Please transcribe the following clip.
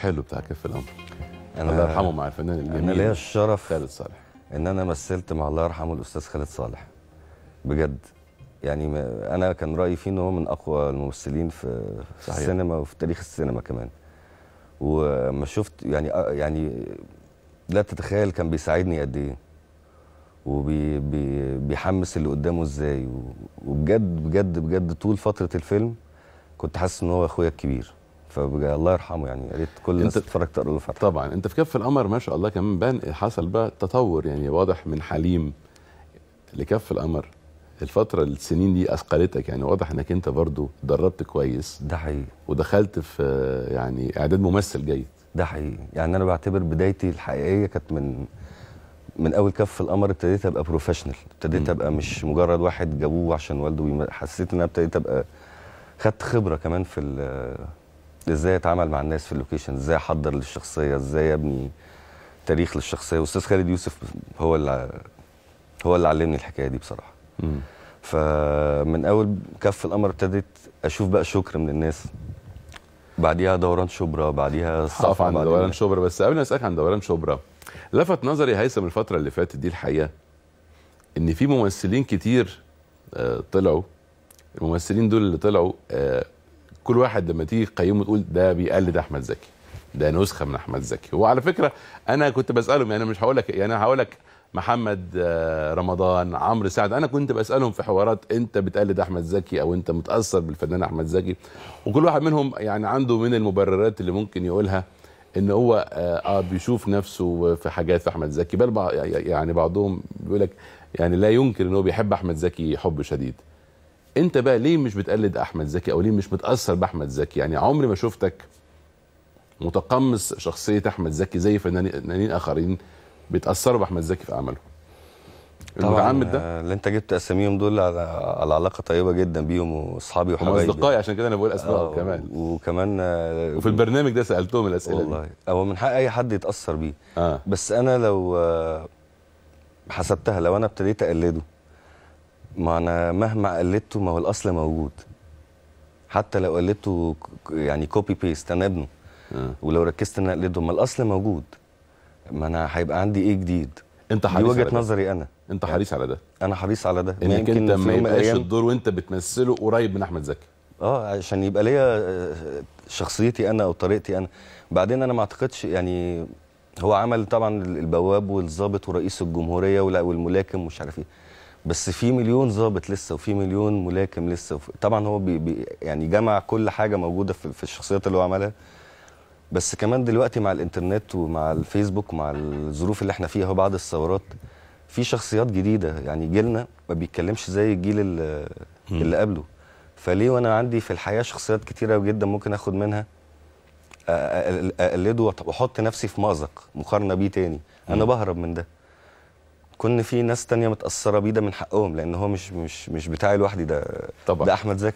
حلو بتاع كف الامر انا الله آه، يرحمه مع الفنان الجميل انا ليا الشرف خالد صالح ان انا مثلت مع الله يرحمه الاستاذ خالد صالح بجد يعني انا كان رايي فيه ان هو من اقوى الممثلين في, في صحيح. السينما وفي تاريخ السينما كمان وما شفت يعني آه، يعني لا تتخيل كان بيساعدني قد ايه وبيحمس اللي قدامه ازاي وبجد بجد بجد طول فتره الفيلم كنت حاسس ان هو اخويا الكبير فالله يرحمه يعني يا ريت كل الناس تتفرج تقرا له طبعا انت في كف القمر ما شاء الله كمان بان حصل بقى تطور يعني واضح من حليم لكف القمر الفتره السنين دي اثقلتك يعني واضح انك انت برضو دربت كويس ده حقيقي ودخلت في يعني اعداد ممثل جيد ده حقيقي يعني انا بعتبر بدايتي الحقيقيه كانت من من اول كف القمر ابتديت ابقى بروفيشنال ابتديت ابقى مش مجرد واحد جابوه عشان والده حسيت ان انا ابتديت ابقى خدت خبره كمان في ازاي اتعامل مع الناس في اللوكيشن ازاي احضر للشخصيه ازاي ابني تاريخ للشخصيه استاذ خالد يوسف هو اللي هو اللي علمني الحكايه دي بصراحه مم. فمن اول كف القمر ابتديت اشوف بقى شكر من الناس بعديها دوران شبرا بعديها صف عن دوران شبرا بس قبل ما اسالك عن دوران شبرا لفت نظري هيثم الفتره اللي فاتت دي الحقيقه ان في ممثلين كتير آه، طلعوا الممثلين دول اللي طلعوا آه، كل واحد لما تيجي تقيمه تقول ده بيقلد احمد زكي ده نسخه من احمد زكي وعلى فكره انا كنت بسالهم يعني مش هقول لك يعني هقول لك محمد آه، رمضان عمرو سعد انا كنت بسالهم في حوارات انت بتقلد احمد زكي او انت متاثر بالفنان احمد زكي وكل واحد منهم يعني عنده من المبررات اللي ممكن يقولها ان هو اه, آه، بيشوف نفسه في حاجات في احمد زكي بل يعني بعضهم بيقول لك يعني لا ينكر ان هو بيحب احمد زكي حب شديد انت بقى ليه مش بتقلد احمد زكي او ليه مش متاثر باحمد زكي يعني عمري ما شفتك متقمص شخصيه احمد زكي زي فنانين اخرين بيتاثروا باحمد زكي في اعمالهم المتعمد ده آه، اللي انت جبت اساميهم دول على, على علاقه طيبه جدا بيهم واصحابي وحبايبي اصدقائي عشان كده انا بقول اسمائهم آه، كمان وكمان آه، وفي البرنامج ده سالتهم الاسئله والله هو من حق اي حد يتاثر بيه آه. بس انا لو حسبتها لو انا ابتديت اقلده ما انا مهما قلدته ما هو الاصل موجود حتى لو قلدته يعني كوبي بيست انا ابنه أه. ولو ركزت ان اقلده ما الاصل موجود ما انا هيبقى عندي ايه جديد انت حريص دي وجهه نظري انا انت حريص على ده انا حريص على ده انك انت ما يبقاش الدور وانت بتمثله قريب من احمد زكي اه عشان يبقى ليا آه، شخصيتي انا او طريقتي انا بعدين انا ما اعتقدش يعني هو عمل طبعا البواب والظابط ورئيس الجمهوريه والملاكم ومش عارف ايه بس في مليون ظابط لسه وفي مليون ملاكم لسه وفي... طبعا هو بي بي يعني جمع كل حاجه موجوده في, في الشخصيات اللي هو عملها بس كمان دلوقتي مع الانترنت ومع الفيسبوك ومع الظروف اللي احنا فيها وبعد الثورات في شخصيات جديده يعني جيلنا ما بيتكلمش زي الجيل اللي, اللي قبله فليه وانا عندي في الحياه شخصيات كتيره جدا ممكن اخد منها اقلده واحط نفسي في مأزق مقارنه بيه تاني انا بهرب من ده كون في ناس تانية متاثره بيه ده من حقهم لان هو مش مش مش بتاعي لوحدي ده طبعا ده احمد زكي